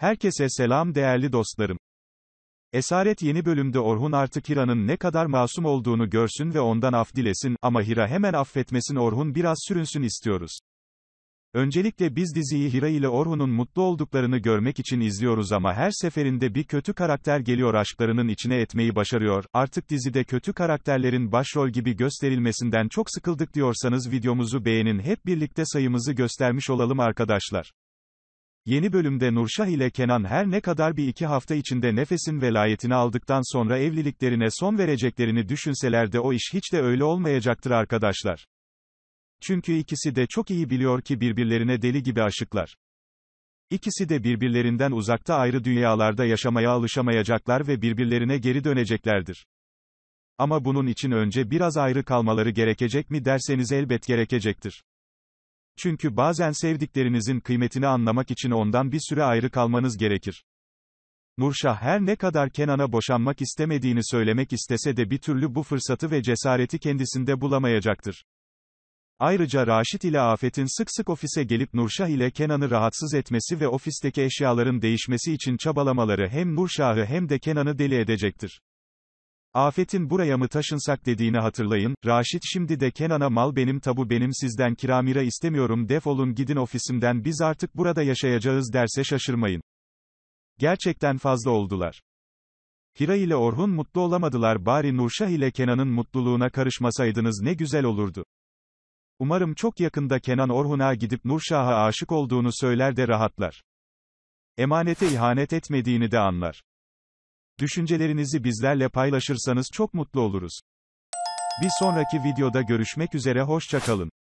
Herkese selam değerli dostlarım. Esaret yeni bölümde Orhun artık Hira'nın ne kadar masum olduğunu görsün ve ondan af dilesin ama Hira hemen affetmesin Orhun biraz sürünsün istiyoruz. Öncelikle biz diziyi Hira ile Orhun'un mutlu olduklarını görmek için izliyoruz ama her seferinde bir kötü karakter geliyor aşklarının içine etmeyi başarıyor. Artık dizide kötü karakterlerin başrol gibi gösterilmesinden çok sıkıldık diyorsanız videomuzu beğenin hep birlikte sayımızı göstermiş olalım arkadaşlar. Yeni bölümde Nurşah ile Kenan her ne kadar bir iki hafta içinde nefesin velayetini aldıktan sonra evliliklerine son vereceklerini düşünseler de o iş hiç de öyle olmayacaktır arkadaşlar. Çünkü ikisi de çok iyi biliyor ki birbirlerine deli gibi aşıklar. İkisi de birbirlerinden uzakta ayrı dünyalarda yaşamaya alışamayacaklar ve birbirlerine geri döneceklerdir. Ama bunun için önce biraz ayrı kalmaları gerekecek mi derseniz elbet gerekecektir. Çünkü bazen sevdiklerinizin kıymetini anlamak için ondan bir süre ayrı kalmanız gerekir. Nurşah her ne kadar Kenan'a boşanmak istemediğini söylemek istese de bir türlü bu fırsatı ve cesareti kendisinde bulamayacaktır. Ayrıca Raşit ile Afet'in sık sık ofise gelip Nurşah ile Kenan'ı rahatsız etmesi ve ofisteki eşyaların değişmesi için çabalamaları hem Nurşah'ı hem de Kenan'ı deli edecektir. Afet'in buraya mı taşınsak dediğini hatırlayın, Raşit şimdi de Kenan'a mal benim tabu benim sizden kiramira istemiyorum defolun gidin ofisimden biz artık burada yaşayacağız derse şaşırmayın. Gerçekten fazla oldular. Hira ile Orhun mutlu olamadılar bari Nurşah ile Kenan'ın mutluluğuna karışmasaydınız ne güzel olurdu. Umarım çok yakında Kenan Orhun'a gidip Nurşah'a aşık olduğunu söyler de rahatlar. Emanete ihanet etmediğini de anlar. Düşüncelerinizi bizlerle paylaşırsanız çok mutlu oluruz. Bir sonraki videoda görüşmek üzere hoşçakalın.